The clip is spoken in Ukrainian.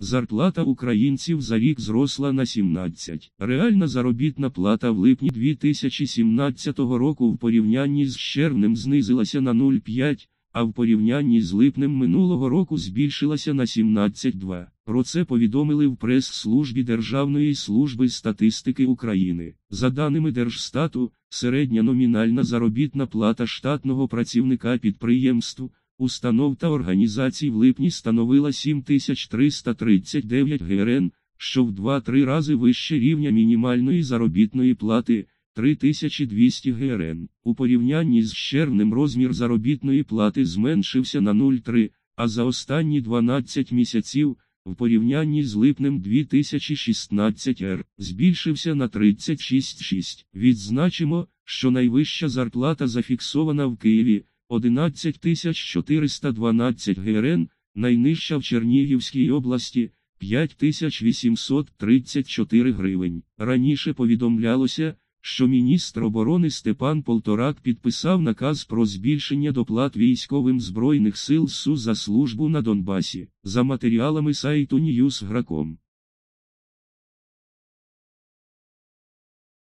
Зарплата українців за рік зросла на 17. Реальна заробітна плата в липні 2017 року в порівнянні з червнем знизилася на 0,5, а в порівнянні з липнем минулого року збільшилася на 17,2. Про це повідомили в прес-службі Державної служби статистики України. За даними Держстату, середня номінальна заробітна плата штатного працівника підприємств установ та організацій в липні становила 7339 ГРН, що в 2-3 рази вище рівня мінімальної заробітної плати 3200 ГРН. У порівнянні з червнем розмір заробітної плати зменшився на 0,3, а за останні 12 місяців. В порівнянні з липнем 2016 р збільшився на 36,6. Відзначимо, що найвища зарплата зафіксована в Києві 11412 ГРН, найнижча в Чернігівській області 5834 гривень. Раніше повідомлялося, що міністр оборони Степан Полторак підписав наказ про збільшення доплат військовим Збройних сил СУ за службу на Донбасі за матеріалами сайту Ньюсграком.